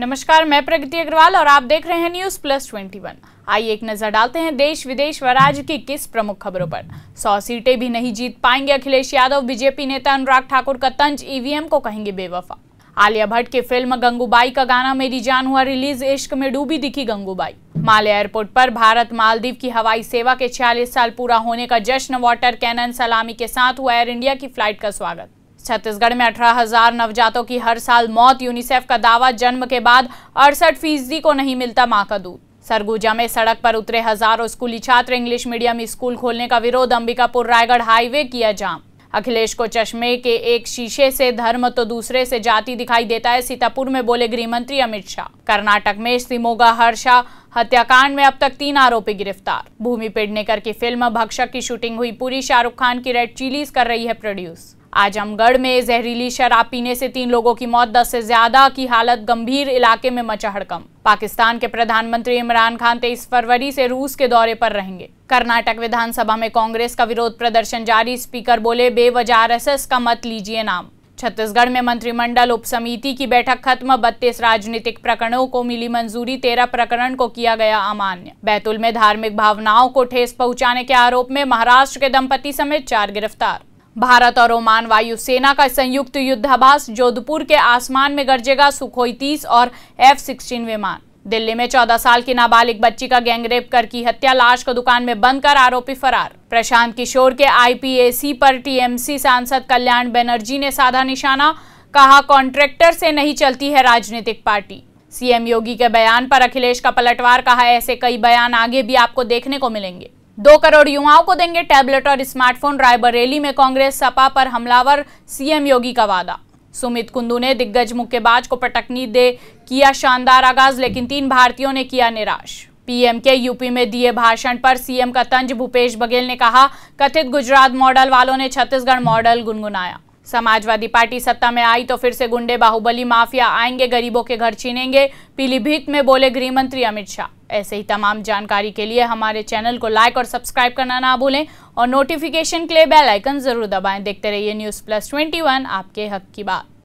नमस्कार मैं प्रगति अग्रवाल और आप देख रहे हैं न्यूज प्लस 21 आइए एक नजर डालते हैं देश विदेश व राज्य की किस प्रमुख खबरों पर सौ सीटें भी नहीं जीत पाएंगे अखिलेश यादव बीजेपी नेता अनुराग ठाकुर का तंज ईवीएम को कहेंगे बेवफा आलिया भट्ट की फिल्म गंगूबाई का गाना मेरी जान हुआ रिलीज इश्क में डूबी दिखी गंगूबाई माले एयरपोर्ट पर भारत मालदीव की हवाई सेवा के छियालीस साल पूरा होने का जश्न वाटर कैनन सलामी के साथ हुआ एयर इंडिया की फ्लाइट का स्वागत छत्तीसगढ़ में अठारह हजार नवजातों की हर साल मौत यूनिसेफ का दावा जन्म के बाद अड़सठ फीसदी को नहीं मिलता मां का दूध सरगुजा में सड़क पर उतरे हजारों स्कूली छात्र इंग्लिश मीडियम स्कूल खोलने का विरोध अंबिकापुर रायगढ़ हाईवे किया जाम अखिलेश को चश्मे के एक शीशे से धर्म तो दूसरे से जाति दिखाई देता है सीतापुर में बोले गृह मंत्री अमित शाह कर्नाटक में सिमोगा हर्षा हत्याकांड में अब तक तीन आरोपी गिरफ्तार भूमि पेडनेकर की फिल्म भक्षक की शूटिंग हुई पूरी शाहरुख खान की रेड चिलीज कर रही है प्रोड्यूस आजमगढ़ में जहरीली शराब पीने से तीन लोगों की मौत दस से ज्यादा की हालत गंभीर इलाके में मचा हड़कम पाकिस्तान के प्रधानमंत्री इमरान खान तेईस फरवरी से रूस के दौरे पर रहेंगे कर्नाटक विधानसभा में कांग्रेस का विरोध प्रदर्शन जारी स्पीकर बोले बेवजह आर का मत लीजिए नाम छत्तीसगढ़ में मंत्रिमंडल उप समिति की बैठक खत्म बत्तीस राजनीतिक प्रकरणों को मिली मंजूरी तेरह प्रकरण को किया गया अमान्य बैतूल में धार्मिक भावनाओं को ठेस पहुंचाने के आरोप में महाराष्ट्र के दंपति समेत चार गिरफ्तार भारत और ओमान वायुसेना का संयुक्त युद्धाभास जोधपुर के आसमान में गरजेगा सुखोई तीस और एफ सिक्सटीन विमान दिल्ली में 14 साल की नाबालिग बच्ची का गैंगरेप कर की हत्या लाश को दुकान में बंद कर आरोपी फरार प्रशांत किशोर के आईपीएसी पर टीएमसी सांसद कल्याण बनर्जी ने साधा निशाना कहा कॉन्ट्रैक्टर से नहीं चलती है राजनीतिक पार्टी सीएम योगी के बयान पर अखिलेश का पलटवार कहा ऐसे कई बयान आगे भी आपको देखने को मिलेंगे दो करोड़ युवाओं को देंगे टैबलेट और स्मार्टफोन रायबरेली में कांग्रेस सपा पर हमलावर सीएम योगी का वादा सुमित कुंदू ने दिग्गज मुक्केबाज को पटकनी दे किया शानदार आगाज लेकिन तीन भारतीयों ने किया निराश पीएम के यूपी में दिए भाषण पर सीएम का तंज भूपेश बघेल ने कहा कथित गुजरात मॉडल वालों ने छत्तीसगढ़ मॉडल गुनगुनाया समाजवादी पार्टी सत्ता में आई तो फिर से गुंडे बाहुबली माफिया आएंगे गरीबों के घर छीनेंगे पीलीभीत में बोले गृह मंत्री अमित शाह ऐसे ही तमाम जानकारी के लिए हमारे चैनल को लाइक और सब्सक्राइब करना ना भूलें और नोटिफिकेशन के लिए बेल आइकन जरूर दबाएं देखते रहिए न्यूज़ प्लस ट्वेंटी आपके हक की बात